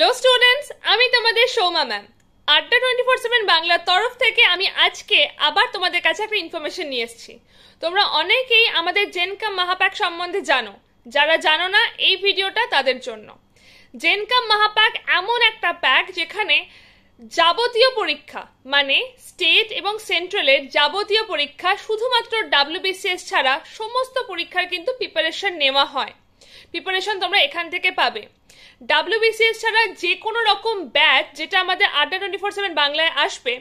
hello students আমি তোমাদের Souma ma'am Adda twenty four seven বাংলার তরফ থেকে আমি আজকে আবার তোমাদের কাছে একটা ইনফরমেশন নিয়ে এসেছি তোমরা অনেকেই আমাদের জেনকাম মহাপ্যাক সম্বন্ধে জানো যারা জানো না এই ভিডিওটা তাদের জন্য জেনকাম মহাপ্যাক এমন একটা প্যাক যেখানে যাবতীয় পরীক্ষা মানে স্টেট এবং সেন্ট্রালের যাবতীয় পরীক্ষা শুধুমাত্র ডাব্লিউবিসিএস ছাড়া সমস্ত পরীক্ষার কিন্তু প্রিপারেশন নেওয়া হয় প্রিপারেশন তোমরা এখান থেকে পাবে ডাব্লিউবিসিএস ছাড়া যে কোনো রকম ব্যাচ যেটা আমাদের আড্ডা টোয়েন্টি ফোর সেভেন বাংলায় আসবে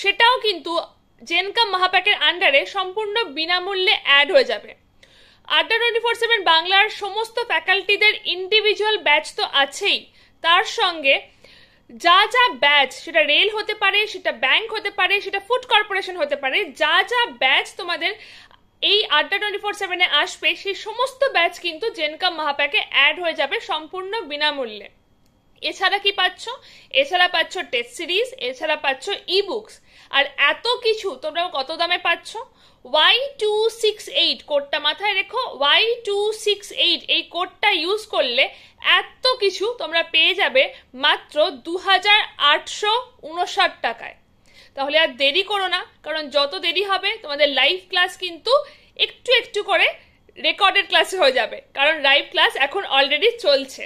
সেটাও কিন্তু জেনকাম মহাপ্যাকের আন্ডারে সম্পূর্ণ বিনামূল্যে অ্যাড হয়ে যাবে আড্ডা টোয়েন্টি ফোর সেভেন বাংলার সমস্ত ফ্যাকাল্টিদের ইন্ডিভিজুয়াল ব্যাচ তো আছেই তার সঙ্গে যা যা ব্যাচ সেটা রেল হতে পারে সেটা ব্যাংক হতে পারে সেটা ফুড কর্পোরেশন হতে পারে যা যা ব্যাচ তোমাদের এই আড্ডা টোয়েন্টি ফোর সেভেনে আসবে সেই সমস্ত ব্যাচ কিন্তু জেনকাম মহাপ্যাকে অ্যাড হয়ে যাবে সম্পূর্ণ বিনামূল্যে এছাড়া কি পাচ্ছ এছাড়া পাচ্ছ টেস্ট সিরিজ এছাড়া পাচ্ছ ই বুকস আর এত কিছু তোমরা কত দামে পাচ্ছ ওয়াই টু সিক্স এইট কোডটা মাথায় রেখো ওয়াই টু সিক্স এইট এই কোডটা ইউজ করলে এত কিছু তোমরা পেয়ে যাবে মাত্র দু হাজার আটশো উনষাট টাকায় তাহলে আর দেরি করো না কারণ যত দেরি হবে তোমাদের লাইভ ক্লাস কিন্তু একটু একটু করে রেকর্ডেড ক্লাসে হয়ে যাবে কারণ লাইভ ক্লাস এখন অলরেডি চলছে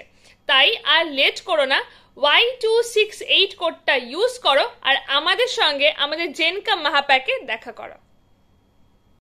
তাই আর লেট করো না ওয়াই টু সিক্স এইট কোডটা ইউজ করো আর আমাদের সঙ্গে আমাদের জেনকাম মাহাপ্যাকে দেখা করো